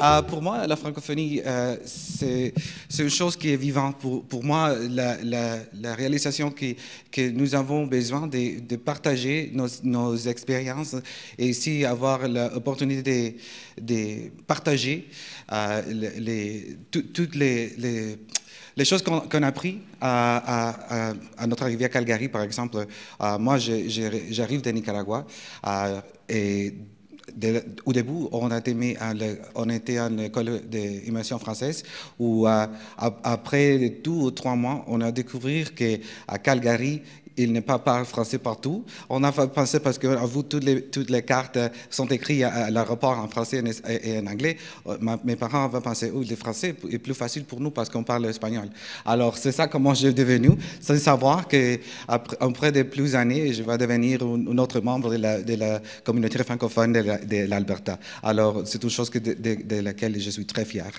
Euh, pour moi, la francophonie, euh, c'est une chose qui est vivante. Pour, pour moi, la, réalisation que, que nous avons besoin de, partager nos, expériences et aussi avoir l'opportunité de, partager euh, les, toutes les, les choses qu'on a apprises à, notre arrivée à Calgary, par exemple, moi, j'arrive de Nicaragua et au début, on, a été à l'école d'immersion française où, euh, après deux ou trois mois, on a découvert qu'à Calgary, il ne parle pas français partout. On a pensé, parce que vous, toutes les, toutes les cartes euh, sont écrites euh, à l'aéroport en français et en anglais. Euh, mes parents avaient pensé, où oh, le français est plus facile pour nous parce qu'on parle espagnol. Alors, c'est ça comment je suis devenu, sans savoir qu'après de plus années, je vais devenir un, autre membre de la, communauté francophone de l'Alberta. Alors, c'est une chose que de laquelle je suis très fier.